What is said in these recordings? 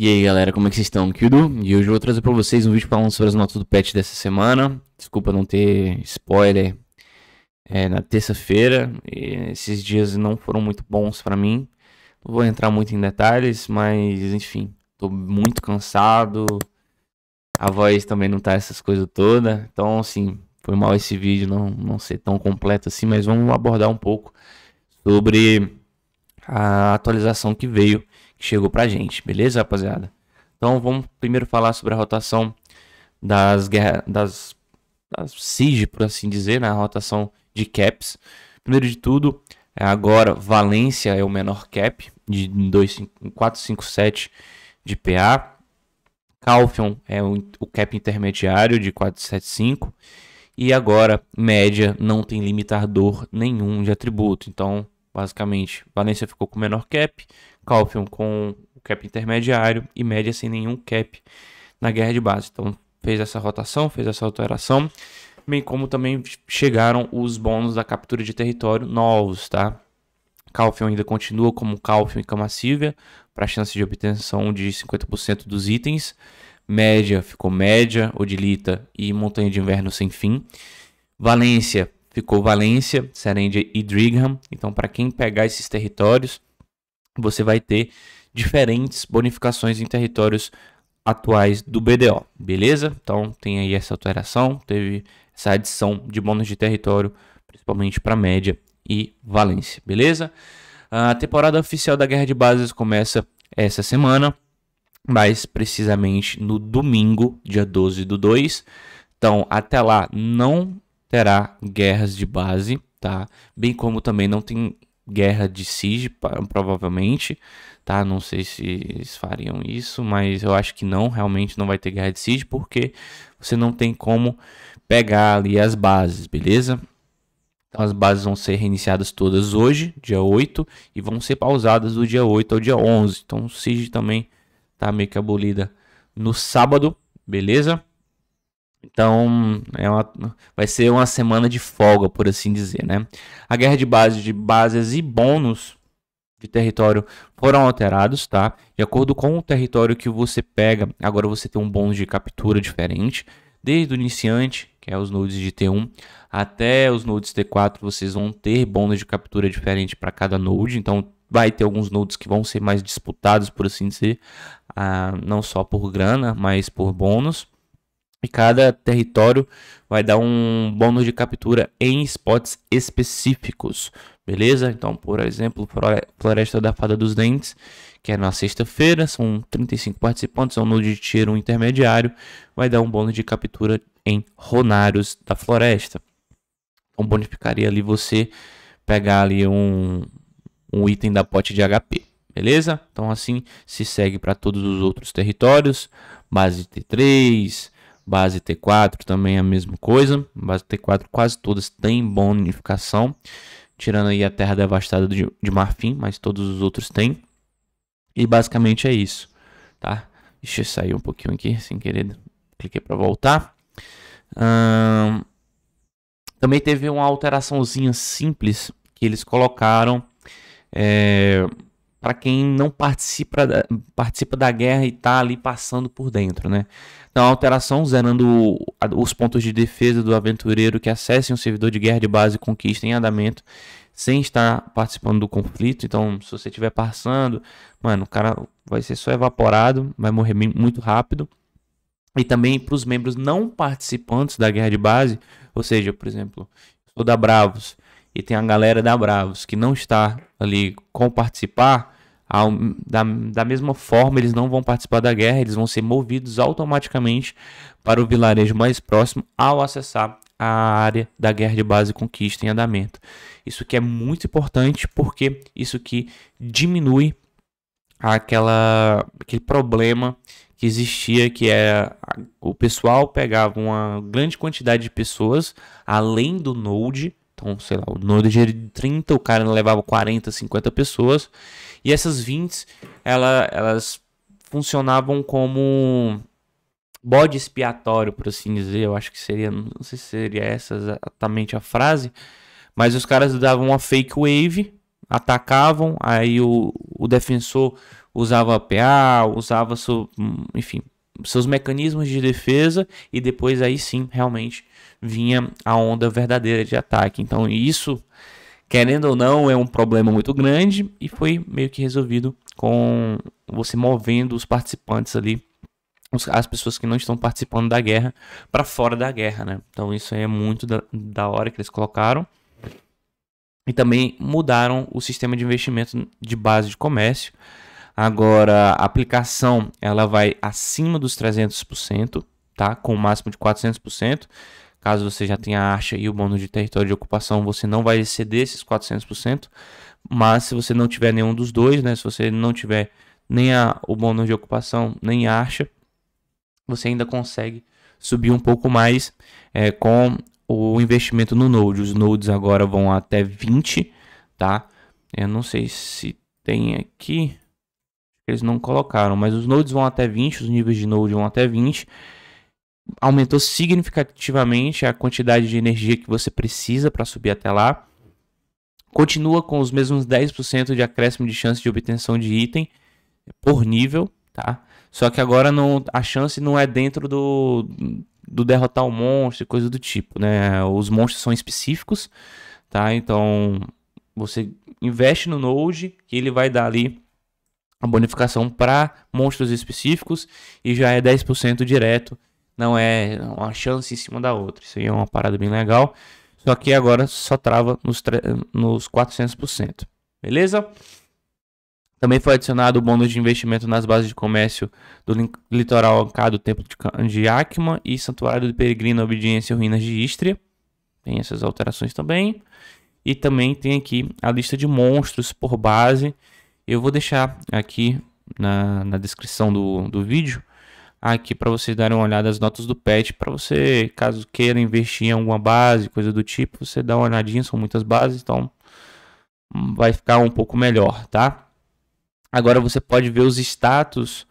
E aí galera, como é que vocês estão? Kido? E hoje eu vou trazer para vocês um vídeo falando sobre as notas do patch dessa semana. Desculpa não ter spoiler é, na terça-feira. Esses dias não foram muito bons para mim. Não vou entrar muito em detalhes, mas enfim, tô muito cansado. A voz também não tá essas coisas todas. Então, assim, foi mal esse vídeo não, não ser tão completo assim, mas vamos abordar um pouco sobre a atualização que veio, que chegou pra gente, beleza, rapaziada? Então vamos primeiro falar sobre a rotação das guerras, das, das SIG, por assim dizer, na né? rotação de caps. Primeiro de tudo, é agora Valência é o menor cap, de 457 de PA. Calfion é o, o cap intermediário de 475. E agora, média não tem limitador nenhum de atributo. Então, Basicamente, Valência ficou com menor cap, Calfion com o cap intermediário e média sem nenhum cap na guerra de base. Então fez essa rotação, fez essa alteração, bem como também chegaram os bônus da captura de território novos, tá? Calfion ainda continua como Calfion e Camassívia, para a chance de obtenção de 50% dos itens. Média ficou Média, Odilita e Montanha de Inverno Sem Fim. Valência ficou Valência, Serendia e Drigham. Então, para quem pegar esses territórios, você vai ter diferentes bonificações em territórios atuais do BDO, beleza? Então, tem aí essa alteração, teve essa adição de bônus de território, principalmente para média e Valência, beleza? A temporada oficial da Guerra de Bases começa essa semana, mais precisamente no domingo, dia 12 do 2. Então, até lá, não terá guerras de base, tá? Bem como também não tem guerra de siege, provavelmente, tá? Não sei se eles fariam isso, mas eu acho que não, realmente não vai ter guerra de siege, porque você não tem como pegar ali as bases, beleza? Então as bases vão ser reiniciadas todas hoje, dia 8, e vão ser pausadas do dia 8 ao dia 11. Então o siege também tá meio que abolida no sábado, beleza? Então, é uma, vai ser uma semana de folga, por assim dizer, né? A guerra de bases de bases e bônus de território foram alterados, tá? De acordo com o território que você pega, agora você tem um bônus de captura diferente. Desde o iniciante, que é os nodes de T1, até os nodes T4, vocês vão ter bônus de captura diferente para cada node. Então, vai ter alguns nodes que vão ser mais disputados, por assim dizer, ah, não só por grana, mas por bônus. E cada território vai dar um bônus de captura em spots específicos, beleza? Então, por exemplo, Floresta da Fada dos Dentes, que é na sexta-feira, são 35 participantes, é um nude de tiro intermediário, vai dar um bônus de captura em Ronários da Floresta. Então, bonificaria ali você pegar ali um, um item da pote de HP, beleza? Então, assim se segue para todos os outros territórios, base T3 Base T4 também é a mesma coisa. Base T4 quase todas têm bonificação, tirando aí a terra devastada de, de Marfim, mas todos os outros têm. E basicamente é isso, tá? Deixa eu sair um pouquinho aqui, sem querer, cliquei para voltar. também teve uma alteraçãozinha simples que eles colocaram é, para quem não participa da, participa da guerra e está ali passando por dentro, né? Então, a alteração zerando os pontos de defesa do aventureiro que acessem um servidor de guerra de base e conquista em andamento sem estar participando do conflito. Então, se você estiver passando, mano, o cara vai ser só evaporado, vai morrer muito rápido. E também para os membros não participantes da guerra de base, ou seja, por exemplo, sou da Bravos, e tem a galera da Bravos que não está ali com participar, ao, da, da mesma forma eles não vão participar da guerra, eles vão ser movidos automaticamente para o vilarejo mais próximo ao acessar a área da guerra de base conquista em andamento. Isso que é muito importante porque isso que diminui aquela, aquele problema que existia, que é o pessoal pegava uma grande quantidade de pessoas além do node então, sei lá, o dia de 30 o cara levava 40, 50 pessoas. E essas 20, ela, elas funcionavam como bode expiatório, por assim dizer. Eu acho que seria, não sei se seria essa exatamente a frase. Mas os caras davam uma fake wave, atacavam, aí o, o defensor usava PA, usava, seu, enfim, seus mecanismos de defesa. E depois aí sim, realmente vinha a onda verdadeira de ataque. Então isso, querendo ou não, é um problema muito grande e foi meio que resolvido com você movendo os participantes ali as pessoas que não estão participando da guerra para fora da guerra, né? Então isso é muito da, da hora que eles colocaram. E também mudaram o sistema de investimento de base de comércio. Agora a aplicação ela vai acima dos 300%, tá? Com o máximo de 400%. Caso você já tenha a acha e o bônus de território de ocupação, você não vai exceder esses 400%, mas se você não tiver nenhum dos dois, né, se você não tiver nem a, o bônus de ocupação, nem a acha, você ainda consegue subir um pouco mais é, com o investimento no Node. Os nodes agora vão até 20, tá? Eu não sei se tem aqui, eles não colocaram, mas os nodes vão até 20, os níveis de node vão até 20, aumentou significativamente a quantidade de energia que você precisa para subir até lá. Continua com os mesmos 10% de acréscimo de chance de obtenção de item por nível, tá? Só que agora não, a chance não é dentro do, do derrotar o monstro monstro, coisa do tipo, né? Os monstros são específicos, tá? Então você investe no Node, que ele vai dar ali a bonificação para monstros específicos e já é 10% direto não é uma chance em cima da outra. Isso aí é uma parada bem legal. Só que agora só trava nos, nos 400%. Beleza? Também foi adicionado o bônus de investimento nas bases de comércio do litoral Ancá do Templo de Acma e Santuário do Peregrino Obediência Ruínas de Istria. Tem essas alterações também. E também tem aqui a lista de monstros por base. Eu vou deixar aqui na, na descrição do, do vídeo aqui para vocês darem uma olhada as notas do pet para você, caso queira investir em alguma base, coisa do tipo, você dá uma olhadinha, são muitas bases, então vai ficar um pouco melhor, tá? Agora você pode ver os status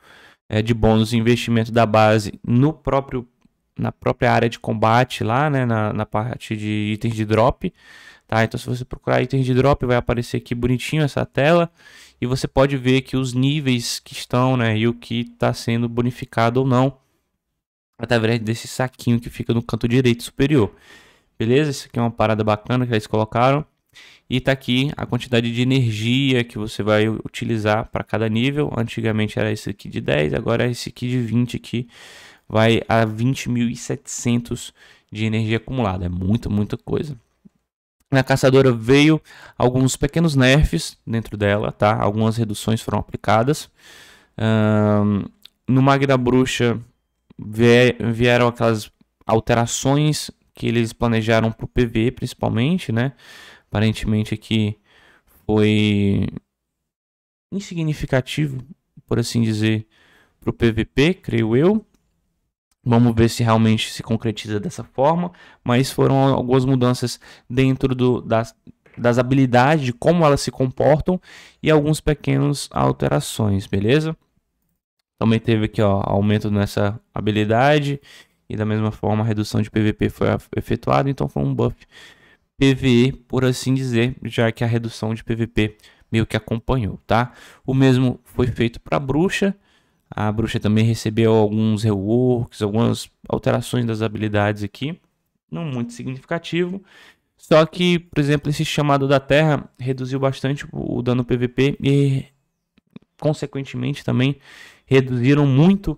é, de bônus de investimento da base no próprio na própria área de combate lá, né, na, na parte de itens de drop, tá? Então se você procurar itens de drop, vai aparecer aqui bonitinho essa tela e você pode ver que os níveis que estão, né, e o que está sendo bonificado ou não através desse saquinho que fica no canto direito superior. Beleza? Isso aqui é uma parada bacana que eles colocaram. E tá aqui a quantidade de energia que você vai utilizar para cada nível. Antigamente era esse aqui de 10, agora é esse aqui de 20 aqui vai a 20.700 de energia acumulada. É muita, muita coisa. Na caçadora veio alguns pequenos nerfs dentro dela, tá? Algumas reduções foram aplicadas. Um, no magda Bruxa vieram aquelas alterações que eles planejaram para o PV, principalmente, né? Aparentemente aqui foi insignificativo, por assim dizer, para o PVP, creio eu. Vamos ver se realmente se concretiza dessa forma, mas foram algumas mudanças dentro do, das, das habilidades, de como elas se comportam e alguns pequenos alterações, beleza? Também teve aqui ó, aumento nessa habilidade e da mesma forma a redução de PVP foi efetuada, então foi um buff PVE, por assim dizer, já que a redução de PVP meio que acompanhou, tá? O mesmo foi feito para bruxa a bruxa também recebeu alguns reworks, algumas alterações das habilidades aqui. Não muito significativo. Só que, por exemplo, esse chamado da terra reduziu bastante o dano PVP e, consequentemente, também reduziram muito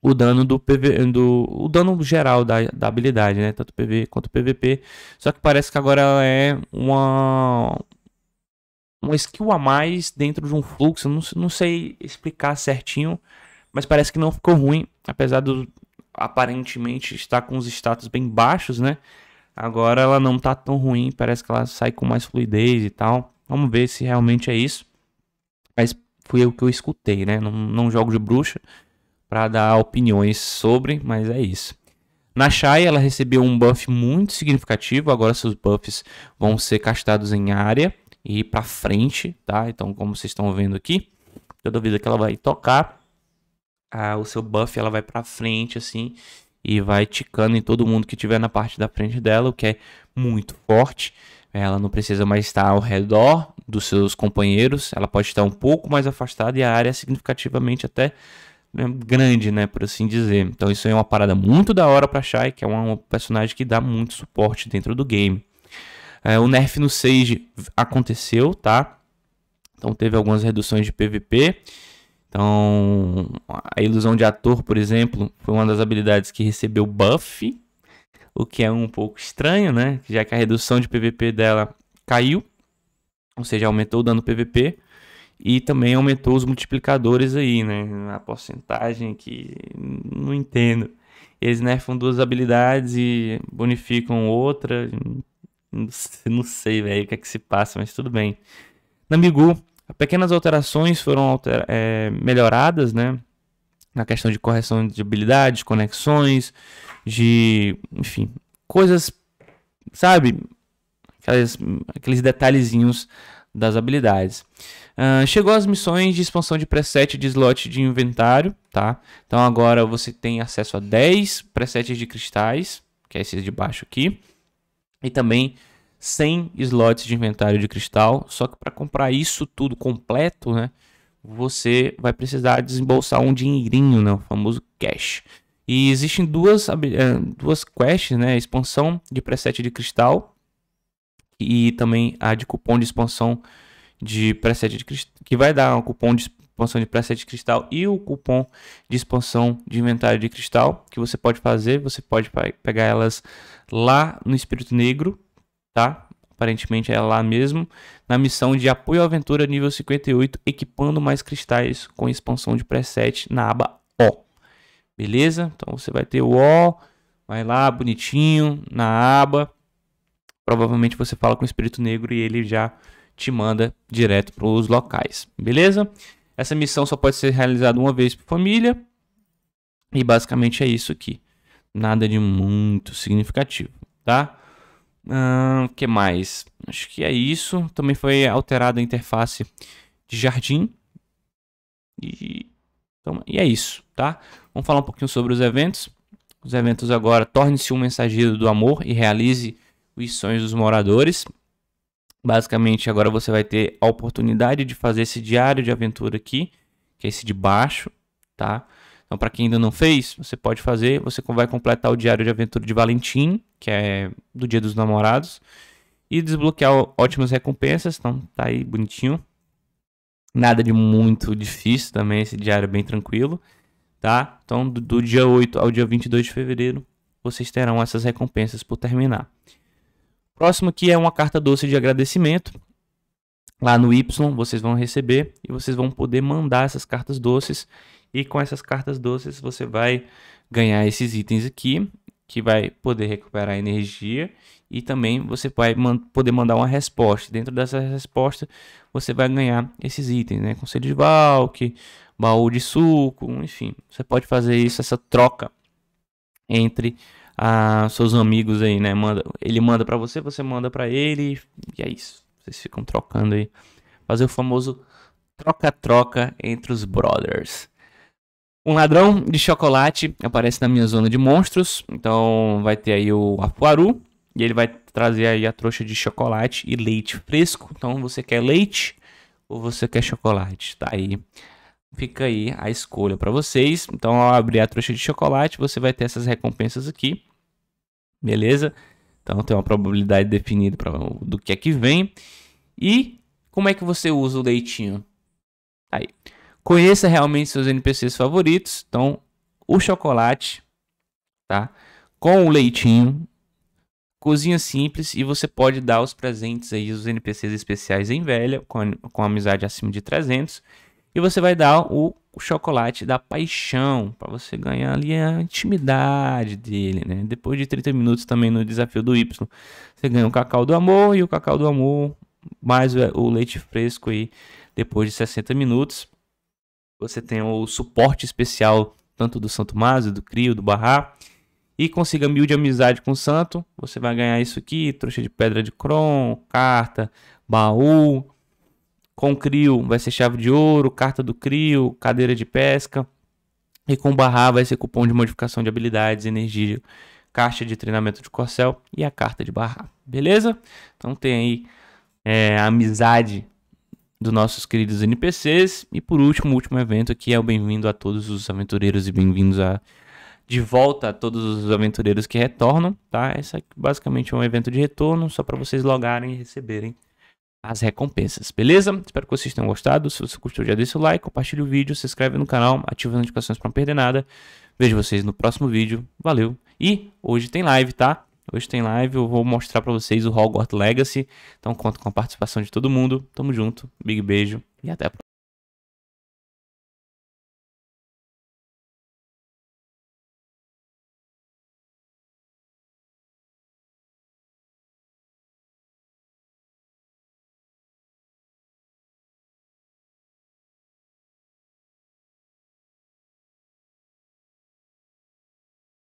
o dano do PV, do, o dano geral da, da habilidade, né? Tanto PV quanto PVP. Só que parece que agora ela é uma uma skill a mais dentro de um fluxo. Não, não sei explicar certinho, mas parece que não ficou ruim, apesar do aparentemente estar com os status bem baixos, né? Agora ela não tá tão ruim, parece que ela sai com mais fluidez e tal. Vamos ver se realmente é isso. Mas foi o que eu escutei, né? Não, não jogo de bruxa para dar opiniões sobre, mas é isso. Na Shai, ela recebeu um buff muito significativo, agora seus buffs vão ser castados em área e ir para frente, tá? Então, como vocês estão vendo aqui, toda vez que ela vai tocar, a, ah, o seu buff ela vai para frente assim e vai ticando em todo mundo que tiver na parte da frente dela, o que é muito forte. Ela não precisa mais estar ao redor dos seus companheiros, ela pode estar um pouco mais afastada e a área é significativamente até né, grande, né, por assim dizer. Então isso é uma parada muito da hora para Shai, que é um personagem que dá muito suporte dentro do game. É, o nerf no Sage aconteceu, tá? Então teve algumas reduções de PVP. Então, a ilusão de ator, por exemplo, foi uma das habilidades que recebeu buff, o que é um pouco estranho, né? Já que a redução de PVP dela caiu, ou seja, aumentou o dano PVP e também aumentou os multiplicadores aí, né? A porcentagem que não entendo. Eles nerfam duas habilidades e bonificam outra, não sei, velho, o que é que se passa, mas tudo bem. Na Migu, pequenas alterações foram é, melhoradas, né? Na questão de correção de habilidades, conexões, de. Enfim, coisas. Sabe? Aquelas, aqueles detalhezinhos das habilidades. Uh, chegou as missões de expansão de preset de slot de inventário, tá? Então agora você tem acesso a 10 presets de cristais, que é esses de baixo aqui e também 100 slots de inventário de cristal. Só que para comprar isso tudo completo, né, você vai precisar desembolsar um dinheirinho, né, o famoso cash. E existem duas, eh, duas quests, né, expansão de preset de cristal e também a de cupom de expansão de preset de cristal, que vai dar um cupom de expansão de preset de cristal e o cupom de expansão de inventário de cristal que você pode fazer. Você pode pegar elas lá no Espírito Negro, tá? Aparentemente é lá mesmo, na missão de apoio à aventura nível 58, equipando mais cristais com expansão de preset na aba O. Beleza? Então você vai ter o O, vai lá bonitinho na aba. Provavelmente você fala com o espírito negro e ele já te manda direto para os locais, beleza? Essa missão só pode ser realizada uma vez por família. E basicamente é isso aqui. Nada de muito significativo, tá? O que mais? Acho que é isso. Também foi alterada a interface de jardim. E, então, e é isso, tá? Vamos falar um pouquinho sobre os eventos. Os eventos agora torne-se um mensageiro do amor e realize os sonhos dos moradores. Basicamente, agora você vai ter a oportunidade de fazer esse diário de aventura aqui, que é esse de baixo, tá? Então, para quem ainda não fez, você pode fazer. Você vai completar o diário de aventura de Valentim, que é do Dia dos Namorados, e desbloquear ótimas recompensas. Então, tá aí bonitinho. Nada de muito difícil também, esse diário é bem tranquilo, tá? Então, do, do dia 8 ao dia 22 de fevereiro, vocês terão essas recompensas por terminar. Próximo aqui é uma carta doce de agradecimento. Lá no Y vocês vão receber e vocês vão poder mandar essas cartas doces. E com essas cartas doces você vai ganhar esses itens aqui, que vai poder recuperar energia. E também você vai man poder mandar uma resposta. Dentro dessa resposta você vai ganhar esses itens, né? Conselho de Valk, baú de suco, enfim. Você pode fazer isso, essa troca entre a seus amigos aí, né? Manda, ele manda para você, você manda para ele e é isso. Vocês ficam trocando aí. Fazer o famoso troca-troca entre os brothers. Um ladrão de chocolate aparece na minha zona de monstros, então vai ter aí o Apuaru e ele vai trazer aí a trouxa de chocolate e leite fresco. Então você quer leite ou você quer chocolate? Tá aí fica aí a escolha para vocês. Então, ao abrir a trouxa de chocolate, você vai ter essas recompensas aqui, beleza? Então, tem uma probabilidade definida pra, do que é que vem. E como é que você usa o leitinho? Aí, conheça realmente seus NPCs favoritos. Então, o chocolate, tá? Com o leitinho, cozinha simples e você pode dar os presentes aí os NPCs especiais em velha com, com amizade acima de 300 e você vai dar o chocolate da paixão, para você ganhar ali a intimidade dele, né? Depois de 30 minutos também no desafio do Y, você ganha o cacau do amor e o cacau do amor mais o leite fresco aí depois de 60 minutos. Você tem o suporte especial tanto do Santo Mazo, do Crio, do Barra e consiga mil de amizade com o santo, você vai ganhar isso aqui, trouxa de pedra de cron, carta, baú, com crio vai ser chave de ouro, carta do crio, cadeira de pesca. E com barrar vai ser cupom de modificação de habilidades, energia, caixa de treinamento de corcel e a carta de barrar. Beleza? Então tem aí é, a amizade dos nossos queridos NPCs. E por último, o último evento aqui é o bem-vindo a todos os aventureiros e bem-vindos a de volta a todos os aventureiros que retornam, tá? Esse aqui basicamente é um evento de retorno, só para vocês logarem e receberem as recompensas, beleza? Espero que vocês tenham gostado. Se você gostou, já deixa o like, compartilha o vídeo, se inscreve no canal, ativa as notificações para não perder nada. Vejo vocês no próximo vídeo. Valeu. E hoje tem live, tá? Hoje tem live, eu vou mostrar para vocês o Hogwarts Legacy. Então conto com a participação de todo mundo. Tamo junto. Big beijo e até a próxima.